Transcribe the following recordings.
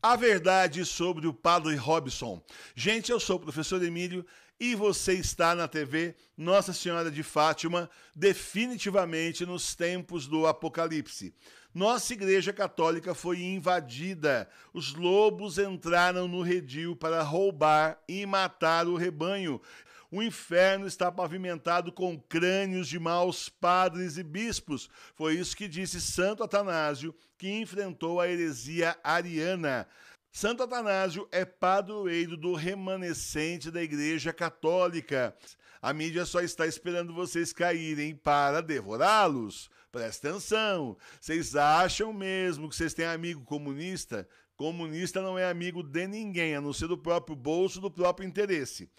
A verdade sobre o Padre Robson. Gente, eu sou o professor Emílio e você está na TV Nossa Senhora de Fátima, definitivamente nos tempos do Apocalipse. Nossa Igreja Católica foi invadida. Os lobos entraram no redil para roubar e matar o rebanho. O inferno está pavimentado com crânios de maus padres e bispos. Foi isso que disse Santo Atanásio, que enfrentou a heresia ariana. Santo Atanásio é padroeiro do remanescente da Igreja Católica. A mídia só está esperando vocês caírem para devorá-los. Presta atenção. Vocês acham mesmo que vocês têm amigo comunista? Comunista não é amigo de ninguém, a não ser do próprio bolso, do próprio interesse.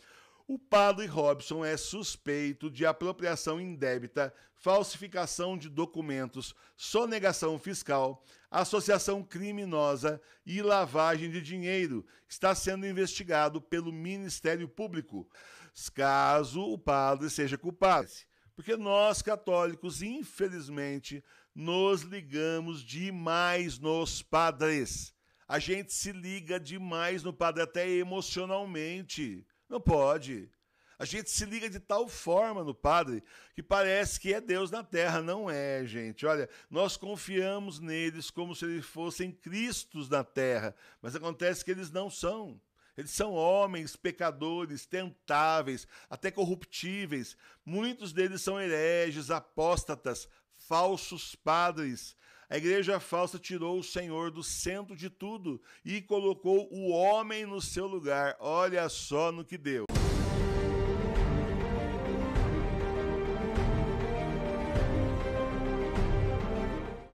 O padre Robson é suspeito de apropriação indébita, falsificação de documentos, sonegação fiscal, associação criminosa e lavagem de dinheiro. Está sendo investigado pelo Ministério Público, caso o padre seja culpado. Porque nós católicos, infelizmente, nos ligamos demais nos padres. A gente se liga demais no padre, até emocionalmente. Não pode. A gente se liga de tal forma no Padre que parece que é Deus na terra. Não é, gente. Olha, nós confiamos neles como se eles fossem Cristos na terra, mas acontece que eles não são. Eles são homens, pecadores, tentáveis, até corruptíveis. Muitos deles são hereges, apóstatas, falsos padres, a igreja falsa tirou o Senhor do centro de tudo e colocou o homem no seu lugar. Olha só no que deu.